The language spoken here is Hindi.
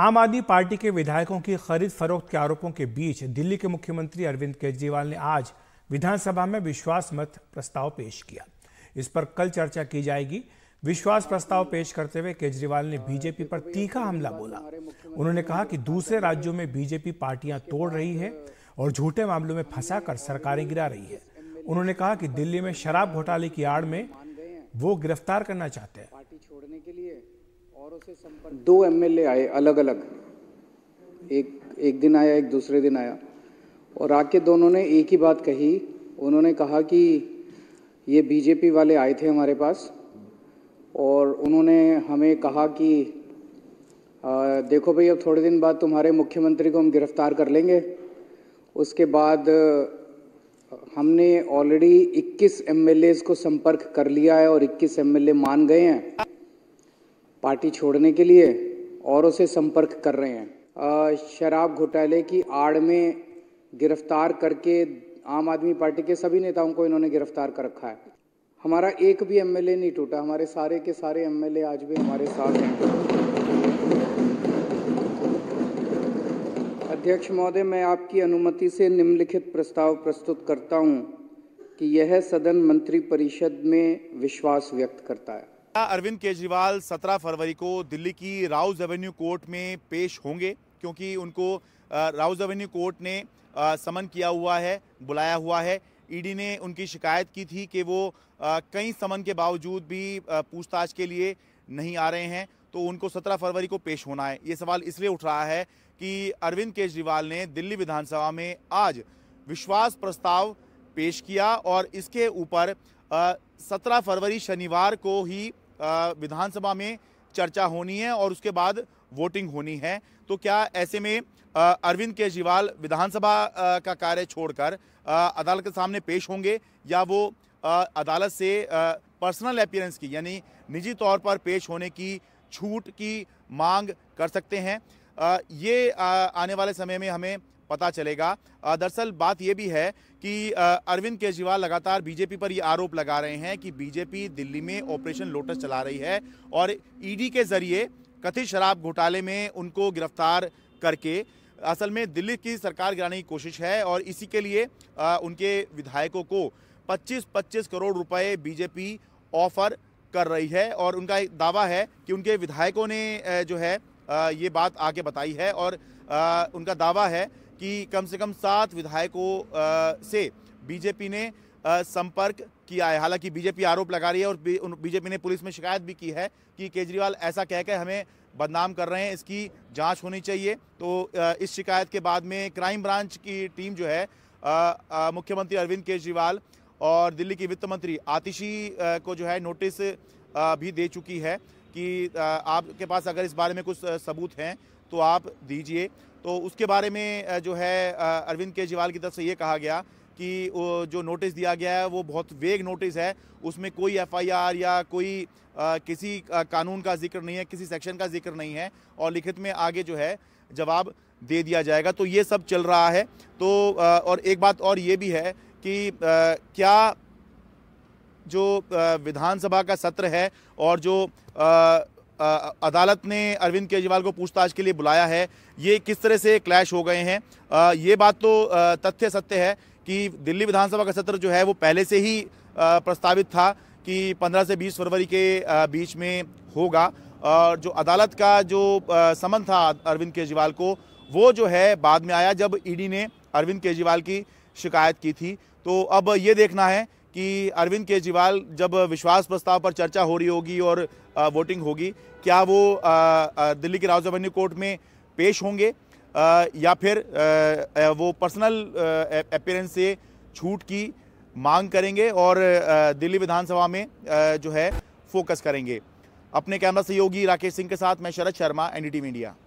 आम आदमी पार्टी के विधायकों की खरीद फरोख्त के आरोपों के बीच दिल्ली के मुख्यमंत्री अरविंद केजरीवाल ने आज विधानसभा में विश्वास मत प्रस्ताव पेश किया इस पर कल चर्चा की जाएगी विश्वास प्रस्ताव पेश करते हुए केजरीवाल ने बीजेपी पर तीखा हमला बोला उन्होंने कहा कि दूसरे राज्यों में बीजेपी पार्टियां तोड़ रही है और झूठे मामलों में फंसा सरकारें गिरा रही है उन्होंने कहा कि दिल्ली में शराब घोटाले की आड़ में वो गिरफ्तार करना चाहते हैं दो एमएलए आए अलग अलग एक एक दिन आया एक दूसरे दिन आया और आके दोनों ने एक ही बात कही उन्होंने कहा कि ये बीजेपी वाले आए थे हमारे पास और उन्होंने हमें कहा कि आ, देखो भाई अब थोड़े दिन बाद तुम्हारे मुख्यमंत्री को हम गिरफ्तार कर लेंगे उसके बाद हमने ऑलरेडी 21 एमएलए को संपर्क कर लिया है और 21 एमएलए मान गए हैं पार्टी छोड़ने के लिए औरों से संपर्क कर रहे हैं शराब घोटाले की आड़ में गिरफ्तार करके आम आदमी पार्टी के सभी नेताओं को इन्होंने गिरफ्तार कर रखा है हमारा एक भी एमएलए नहीं टूटा हमारे सारे के सारे एमएलए आज भी हमारे साथ हैं अध्यक्ष महोदय मैं आपकी अनुमति से निम्नलिखित प्रस्ताव प्रस्तुत करता हूं कि यह सदन मंत्रिपरिषद में विश्वास व्यक्त करता है अरविंद केजरीवाल 17 फरवरी को दिल्ली की राउज एवेन्यू कोर्ट में पेश होंगे क्योंकि उनको राउज एवेन्यू कोर्ट ने समन किया हुआ है बुलाया हुआ है ईडी ने उनकी शिकायत की थी कि वो कई समन के बावजूद भी पूछताछ के लिए नहीं आ रहे हैं तो उनको 17 फरवरी को पेश होना है ये सवाल इसलिए उठ रहा है कि अरविंद केजरीवाल ने दिल्ली विधानसभा में आज विश्वास प्रस्ताव पेश किया और इसके ऊपर सत्रह फरवरी शनिवार को ही विधानसभा में चर्चा होनी है और उसके बाद वोटिंग होनी है तो क्या ऐसे में अरविंद केजरीवाल विधानसभा का कार्य छोड़कर अदालत के सामने पेश होंगे या वो अदालत से पर्सनल अपियरेंस की यानी निजी तौर पर पेश होने की छूट की मांग कर सकते हैं ये आने वाले समय में हमें पता चलेगा दरअसल बात यह भी है कि अरविंद केजरीवाल लगातार बीजेपी पर यह आरोप लगा रहे हैं कि बीजेपी दिल्ली में ऑपरेशन लोटस चला रही है और ईडी के जरिए कथित शराब घोटाले में उनको गिरफ्तार करके असल में दिल्ली की सरकार गिराने की कोशिश है और इसी के लिए उनके विधायकों को 25-25 करोड़ रुपए बीजेपी ऑफर कर रही है और उनका एक दावा है कि उनके विधायकों ने जो है ये बात आगे बताई है और उनका दावा है कि कम से कम सात विधायकों से बीजेपी ने संपर्क किया है हालांकि बीजेपी आरोप लगा रही है और बीजेपी ने पुलिस में शिकायत भी की है कि केजरीवाल ऐसा कहकर हमें बदनाम कर रहे हैं इसकी जांच होनी चाहिए तो इस शिकायत के बाद में क्राइम ब्रांच की टीम जो है मुख्यमंत्री अरविंद केजरीवाल और दिल्ली की वित्त मंत्री आतिशी को जो है नोटिस भी दे चुकी है कि आपके पास अगर इस बारे में कुछ सबूत हैं तो आप दीजिए तो उसके बारे में जो है अरविंद केजरीवाल की तरफ से ये कहा गया कि जो नोटिस दिया गया है वो बहुत वेग नोटिस है उसमें कोई एफआईआर या कोई किसी कानून का जिक्र नहीं है किसी सेक्शन का जिक्र नहीं है और लिखित में आगे जो है जवाब दे दिया जाएगा तो ये सब चल रहा है तो और एक बात और ये भी है कि क्या जो विधानसभा का सत्र है और जो अदालत ने अरविंद केजरीवाल को पूछताछ के लिए बुलाया है ये किस तरह से क्लैश हो गए हैं ये बात तो तथ्य सत्य है कि दिल्ली विधानसभा का सत्र जो है वो पहले से ही प्रस्तावित था कि 15 से 20 फरवरी के बीच में होगा और जो अदालत का जो समन था अरविंद केजरीवाल को वो जो है बाद में आया जब ईडी ने अरविंद केजरीवाल की शिकायत की थी तो अब ये देखना है कि अरविंद केजरीवाल जब विश्वास प्रस्ताव पर चर्चा हो रही होगी और वोटिंग होगी क्या वो दिल्ली के राजधानी कोर्ट में पेश होंगे या फिर वो पर्सनल अपेयरेंस से छूट की मांग करेंगे और दिल्ली विधानसभा में जो है फोकस करेंगे अपने कैमरा सहयोगी राकेश सिंह के साथ मैं शरद शर्मा एनडीटीवी इंडिया